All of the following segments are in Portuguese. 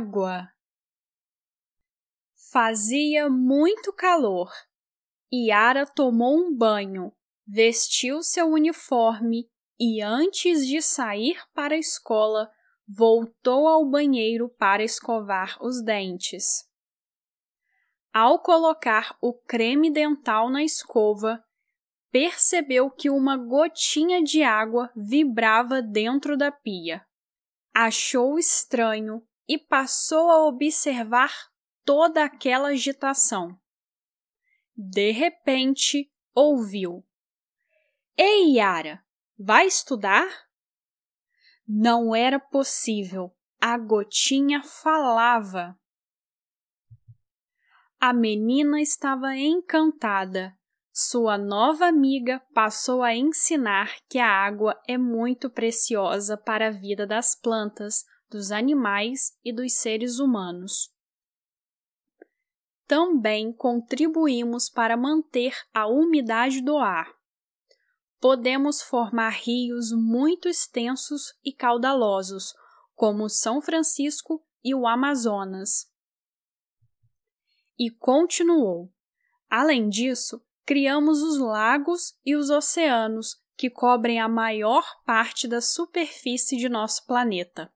água. Fazia muito calor. Yara tomou um banho, vestiu seu uniforme e, antes de sair para a escola, voltou ao banheiro para escovar os dentes. Ao colocar o creme dental na escova, percebeu que uma gotinha de água vibrava dentro da pia. Achou estranho e passou a observar toda aquela agitação. De repente, ouviu: Ei, Yara, vai estudar? Não era possível. A gotinha falava. A menina estava encantada. Sua nova amiga passou a ensinar que a água é muito preciosa para a vida das plantas, dos animais e dos seres humanos. Também contribuímos para manter a umidade do ar. Podemos formar rios muito extensos e caudalosos, como São Francisco e o Amazonas. E continuou: Além disso, criamos os lagos e os oceanos, que cobrem a maior parte da superfície de nosso planeta.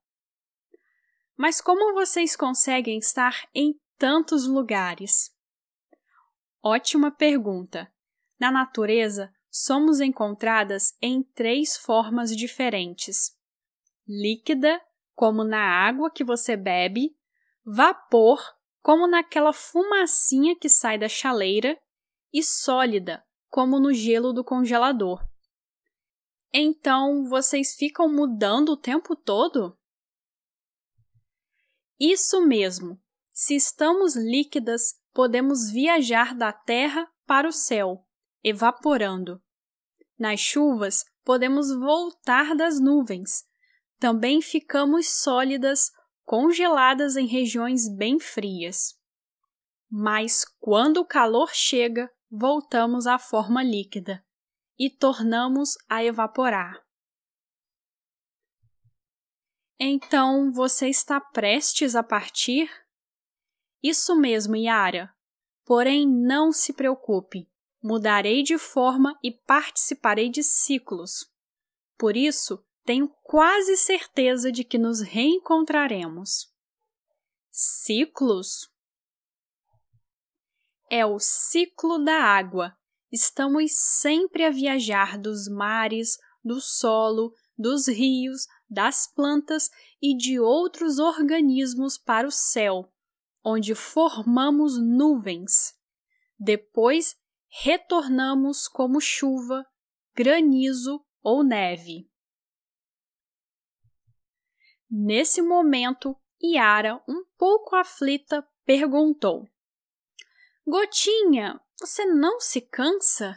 Mas como vocês conseguem estar em tantos lugares? Ótima pergunta! Na natureza, somos encontradas em três formas diferentes: líquida, como na água que você bebe, vapor, como naquela fumacinha que sai da chaleira, e sólida, como no gelo do congelador. Então, vocês ficam mudando o tempo todo? Isso mesmo! Se estamos líquidas, podemos viajar da terra para o céu, evaporando. Nas chuvas, podemos voltar das nuvens. Também ficamos sólidas, congeladas em regiões bem frias. Mas quando o calor chega, voltamos à forma líquida e tornamos a evaporar. Então você está prestes a partir? Isso mesmo, Yara. Porém, não se preocupe. Mudarei de forma e participarei de ciclos. Por isso, tenho quase certeza de que nos reencontraremos. Ciclos? É o ciclo da água. Estamos sempre a viajar dos mares, do solo, dos rios, das plantas e de outros organismos para o céu, onde formamos nuvens. Depois retornamos como chuva, granizo ou neve. Nesse momento, Yara, um pouco aflita, perguntou: Gotinha, você não se cansa?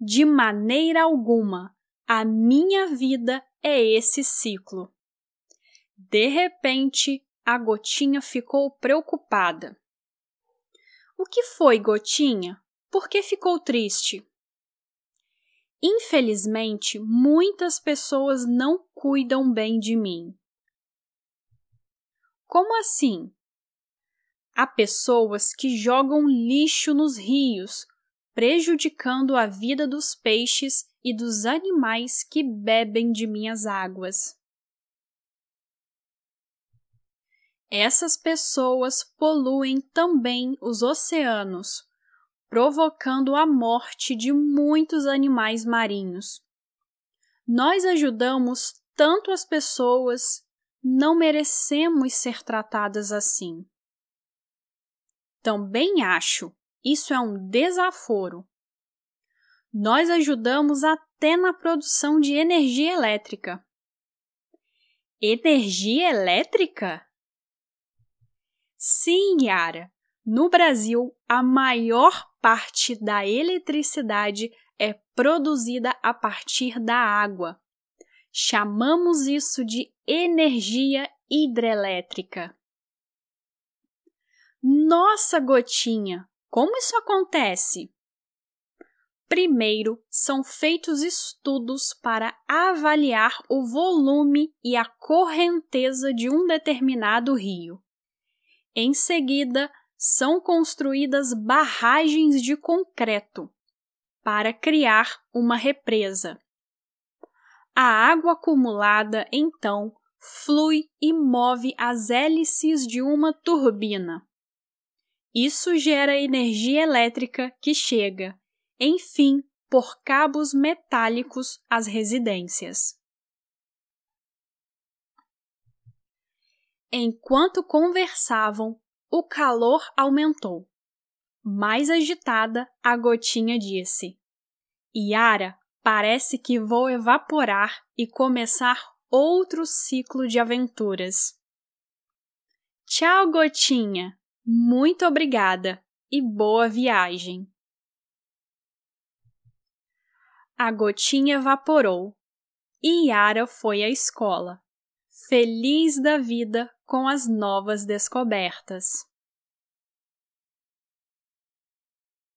De maneira alguma, a minha vida é esse ciclo. De repente, a Gotinha ficou preocupada. O que foi, Gotinha? Por que ficou triste? Infelizmente, muitas pessoas não cuidam bem de mim. Como assim? Há pessoas que jogam lixo nos rios prejudicando a vida dos peixes e dos animais que bebem de minhas águas. Essas pessoas poluem também os oceanos, provocando a morte de muitos animais marinhos. Nós ajudamos tanto as pessoas, não merecemos ser tratadas assim. Também acho isso é um desaforo. Nós ajudamos até na produção de energia elétrica. Energia elétrica? Sim, Yara. No Brasil, a maior parte da eletricidade é produzida a partir da água. Chamamos isso de energia hidrelétrica. Nossa, Gotinha! Como isso acontece? Primeiro, são feitos estudos para avaliar o volume e a correnteza de um determinado rio. Em seguida, são construídas barragens de concreto para criar uma represa. A água acumulada, então, flui e move as hélices de uma turbina. Isso gera energia elétrica que chega, enfim, por cabos metálicos às residências. Enquanto conversavam, o calor aumentou. Mais agitada, a gotinha disse: Yara, parece que vou evaporar e começar outro ciclo de aventuras. Tchau, gotinha! Muito obrigada e boa viagem. A gotinha evaporou e Yara foi à escola, feliz da vida com as novas descobertas.